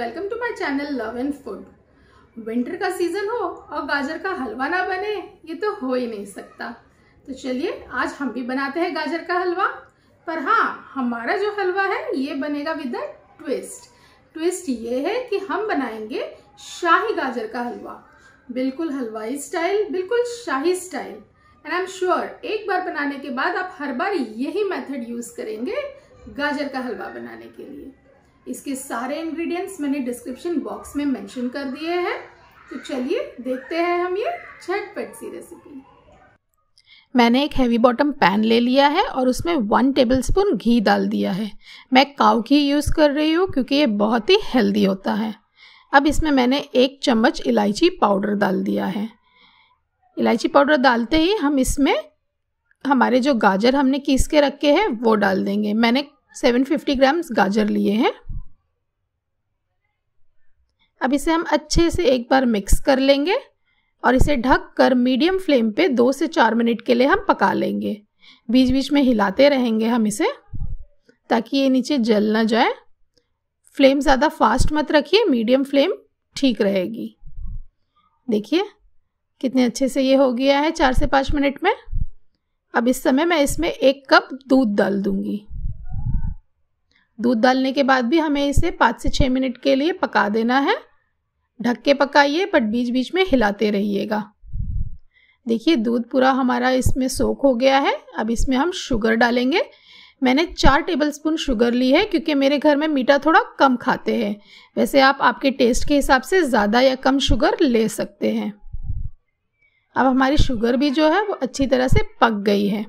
welcome to my channel love and food winter का season हो और गाजर का हलवा ना बने ये तो हो ही नहीं सकता तो चलिए आज हम भी बनाते हैं गाजर का हलवा पर हाँ हमारा जो हलवा है ये बनेगा विद अ ट्विस्ट ट्विस्ट ये है कि हम बनाएंगे शाही गाजर का हलवा बिल्कुल हलवाई स्टाइल बिल्कुल शाही style and I am sure एक बार बनाने के बाद आप हर बार यही मेथड यूज़ करेंगे गाजर का हलवा बनाने के लिए इसके सारे इंग्रेडिएंट्स मैंने डिस्क्रिप्शन बॉक्स में मेंशन कर दिए हैं तो चलिए देखते हैं हम ये झटपट सी रेसिपी मैंने एक हैवी बॉटम पैन ले लिया है और उसमें वन टेबलस्पून घी डाल दिया है मैं काव घी यूज़ कर रही हूँ क्योंकि ये बहुत ही हेल्दी होता है अब इसमें मैंने एक चम्मच इलायची पाउडर डाल दिया है इलायची पाउडर डालते ही हम इसमें हमारे जो गाजर हमने किस के रखे हैं वो डाल देंगे मैंने 750 ग्राम्स गाजर लिए हैं अब इसे हम अच्छे से एक बार मिक्स कर लेंगे और इसे ढक कर मीडियम फ्लेम पे दो से चार मिनट के लिए हम पका लेंगे बीच बीच में हिलाते रहेंगे हम इसे ताकि ये नीचे जल ना जाए फ्लेम ज़्यादा फास्ट मत रखिए मीडियम फ्लेम ठीक रहेगी देखिए कितने अच्छे से ये हो गया है चार से पाँच मिनट में अब इस समय मैं इसमें एक कप दूध डाल दूंगी दूध डालने के बाद भी हमें इसे पाँच से छः मिनट के लिए पका देना है ढक के पकाइए बट बीच बीच में हिलाते रहिएगा देखिए दूध पूरा हमारा इसमें सोख हो गया है अब इसमें हम शुगर डालेंगे मैंने चार टेबलस्पून शुगर ली है क्योंकि मेरे घर में मीठा थोड़ा कम खाते हैं वैसे आप आपके टेस्ट के हिसाब से ज़्यादा या कम शुगर ले सकते हैं अब हमारी शुगर भी जो है वो अच्छी तरह से पक गई है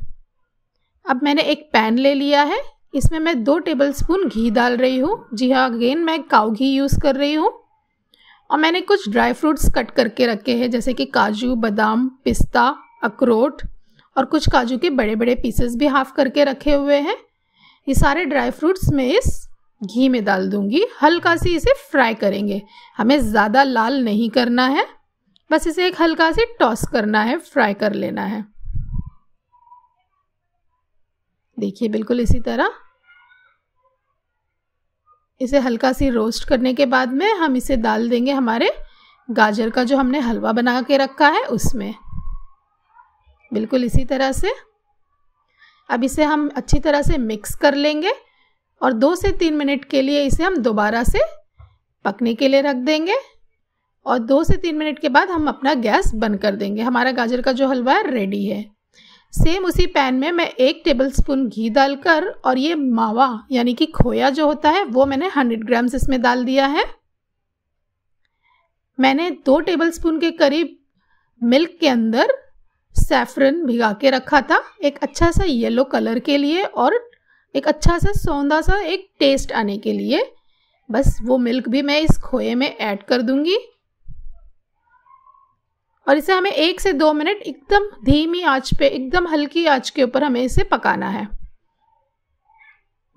अब मैंने एक पैन ले लिया है इसमें मैं दो टेबलस्पून घी डाल रही हूँ जी हाँ अगेन मैं काउ घी यूज़ कर रही हूँ और मैंने कुछ ड्राई फ्रूट्स कट करके रखे हैं जैसे कि काजू बादाम पिस्ता अखरोट और कुछ काजू के बड़े बड़े पीसेस भी हाफ करके रखे हुए हैं ये सारे ड्राई फ्रूट्स मैं इस घी में डाल दूंगी हल्का सी इसे फ्राई करेंगे हमें ज़्यादा लाल नहीं करना है बस इसे एक हल्का से टॉस करना है फ्राई कर लेना है देखिए बिल्कुल इसी तरह इसे हल्का सी रोस्ट करने के बाद में हम इसे डाल देंगे हमारे गाजर का जो हमने हलवा बना के रखा है उसमें बिल्कुल इसी तरह से अब इसे हम अच्छी तरह से मिक्स कर लेंगे और दो से तीन मिनट के लिए इसे हम दोबारा से पकने के लिए रख देंगे और दो से तीन मिनट के बाद हम अपना गैस बंद कर देंगे हमारा गाजर का जो हलवा है रेडी है सेम उसी पैन में मैं एक टेबलस्पून घी डालकर और ये मावा यानी कि खोया जो होता है वो मैंने 100 ग्राम्स इसमें डाल दिया है मैंने दो टेबलस्पून के करीब मिल्क के अंदर सैफरन भिगा के रखा था एक अच्छा सा येलो कलर के लिए और एक अच्छा सा सौंदा सा एक टेस्ट आने के लिए बस वो मिल्क भी मैं इस खोए में ऐड कर दूंगी और इसे हमें एक से दो मिनट एकदम धीमी आंच पे एकदम हल्की आंच के ऊपर हमें इसे पकाना है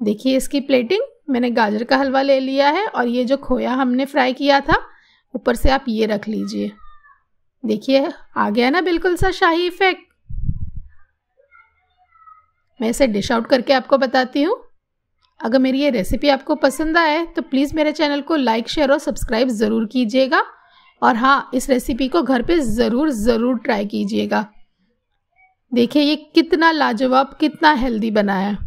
देखिए इसकी प्लेटिंग मैंने गाजर का हलवा ले लिया है और ये जो खोया हमने फ्राई किया था ऊपर से आप ये रख लीजिए देखिए आ गया ना बिल्कुल सा शाही इफेक्ट मैं इसे डिश आउट करके आपको बताती हूँ अगर मेरी ये रेसिपी आपको पसंद आए तो प्लीज़ मेरे चैनल को लाइक शेयर और सब्सक्राइब ज़रूर कीजिएगा और हाँ इस रेसिपी को घर पे ज़रूर ज़रूर ट्राई कीजिएगा देखिए ये कितना लाजवाब कितना हेल्दी बना है